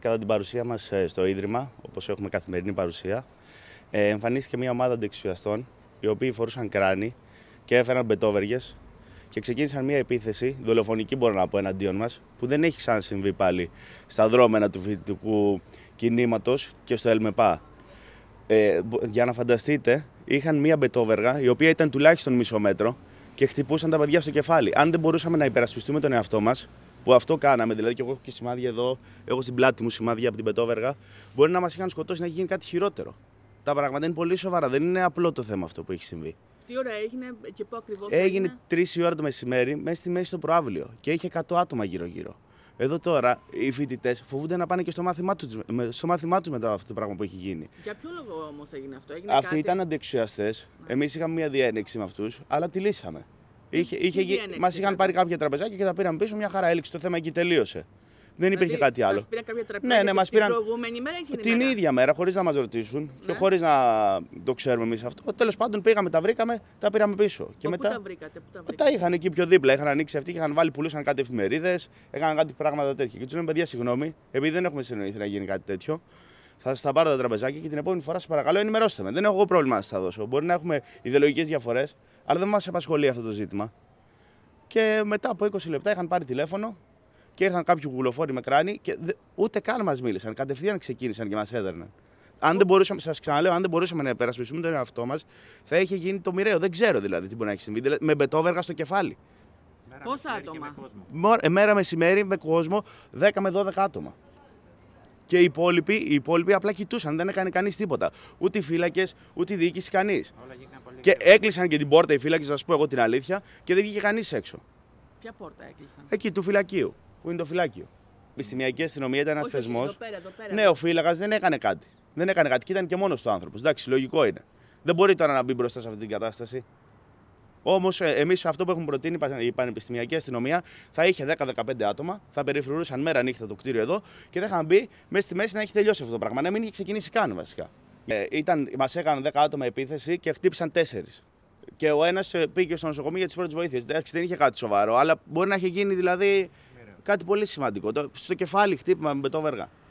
κατά την παρουσία μας ε, στο Ίδρυμα, όπως έχουμε καθημερινή παρουσία, ε, εμφανίστηκε μια ομάδα αντιξουσιαστών, οι οποίοι φορούσαν κράνη και έφεραν μπετόβεργες και ξεκίνησαν μια επίθεση, δολοφονική μπορώ να πω, εναντίον μας, που δεν έχει ξανασυμβεί πάλι στα δρόμενα του φοιτητικού κινήματος και στο ΕΛΜΕΠΑ. Ε, για να φανταστείτε, είχαν μία μπετόβεργα η οποία ήταν τουλάχιστον μισό μέτρο και χτυπούσαν τα παιδιά στο κεφάλι. Αν δεν μπορούσαμε να υπερασπιστούμε τον εαυτό μας, που αυτό κάναμε. Δηλαδή, και εγώ έχω και σημάδια εδώ, έχω στην πλάτη μου σημάδια από την Πετόβεργα. Μπορεί να μας είχαν σκοτώσει να έχει γίνει κάτι χειρότερο. Τα πράγματα είναι πολύ σοβαρά. Δεν είναι απλό το θέμα αυτό που έχει συμβεί. Τι ώρα έγινε και πού ακριβώς. Έγινε τρεις η ώρα το μεσημέρι, μέσα στη μέση το προάβλιο. Και είχε 100 άτομα γύρω-γύρω. Εδώ τώρα οι φοιτητές φοβούνται να πάνε και στο μάθημά τους τους μετά αυτό το πράγμα που έχει γίνει. Για ποιο λόγο όμως έγινε αυτό, έγινε Αυτοί κάτι... ήταν αντεξουσιαστέ. Εμείς είχαμε μια διένεξη με αυτούς, αλλά τη λύσαμε. Είχε, είχε, μα είχαν πάρει κάποια τραπεζάκια και τα πήραν πίσω μια χαρά. έλειξε το θέμα εκεί, τελείωσε. Δεν υπήρχε δηλαδή, κάτι άλλο. πήραν ναι, ναι, μας την πήραν... προηγούμενη μέρα ή την μέρα. ίδια μέρα, χωρίς να μας ρωτήσουν ναι. και χωρίς να το ξέρουμε εμείς αυτό. Τέλος πάντων, πήγαμε, τα βρήκαμε, τα πήραμε πίσω. Και μετά... Πού τα βρήκατε, πού τα βρήκατε. Τα είχαν εκεί πιο δίπλα. Είχαν ανοίξει αυτοί και είχαν βάλει, πουλούσαν κάτι εφημερίδες, έκαναν κάτι πράγματα τέτοια. Και τους λέμε, παιδιά, συγγνώμη, επειδή δεν έχουμε συνεννοηθεί να γίνει κάτι τέτοιο. Θα σας τα πάρω τα τραπεζάκια και την επόμενη φορά σας παρακαλώ ενημερώστε με. Δεν έχω εγώ πρόβλημα να σας τα δώσω. Μπορεί να έχουμε ιδεολογικές διαφορές, αλλά δεν μας απασχολεί αυτό το ζήτημα. Και μετά από 20 λεπτά είχαν πάρει τηλέφωνο και ήρθαν κάποιοι γουλοφόροι με κράνη και ούτε καν μας μίλησαν. Κατευθείαν ξεκίνησαν και μας έδερναν. Αν δεν μπορούσαμε, σας ξαναλέω, αν δεν μπορούσαμε να υπερασπιστούμε τον εαυτό μας, θα είχε γίνει το μοιραίο. Δεν ξέρω δηλαδή τι μπορεί να έχει συμβεί. Δηλαδή, με μπετόβεργα στο κεφάλι. Πόσα άτομα. Με ε, μέρα μεσημέρι με κόσμο 10 με 12 άτομα. Και οι υπόλοιποι, οι υπόλοιποι απλά κοιτούσαν, δεν έκανε κανείς τίποτα. Ούτε φύλακες, ούτε διοίκηση, κανείς. Και έκλεισαν και την πόρτα οι φύλακες, να σας πω εγώ την αλήθεια, και δεν βγήκε κανείς έξω. Ποια πόρτα έκλεισαν. Εκεί του φυλακίου, που είναι το φυλάκιο. Η στιμιακή αστυνομία ήταν ένα θεσμό. Ναι, ο φύλακας δεν έκανε κάτι. Δεν έκανε κάτι και ήταν και μόνος του άνθρωπος. Εντάξει, λογικό είναι. Δεν μπορεί τώρα να μπει μπροστά σε αυτή την κατάσταση. Όμως, ε, εμείς αυτό που έχουμε προτείνει, η Πανεπιστημιακή Αστυνομία θα είχε 10-15 άτομα, θα περιφρουρούσαν μέρα νύχτα το κτίριο εδώ και δεν είχαν μπει μέσα στη μέση να έχει τελειώσει αυτό το πράγμα. Να μην είχε ξεκινήσει καν βασικά. Ε, ήταν, έκαναν 10 άτομα επίθεση και χτύπησαν 4. Και ο ένας ε, πήγε στο νοσοκομείο για τις πρώτες βοήθειες. δεν είχε κάτι σοβαρό, αλλά μπορεί να είχε γίνει δηλαδή κάτι πολύ σημαντικό. στο κεφάλι χτύπημα με το βέργα.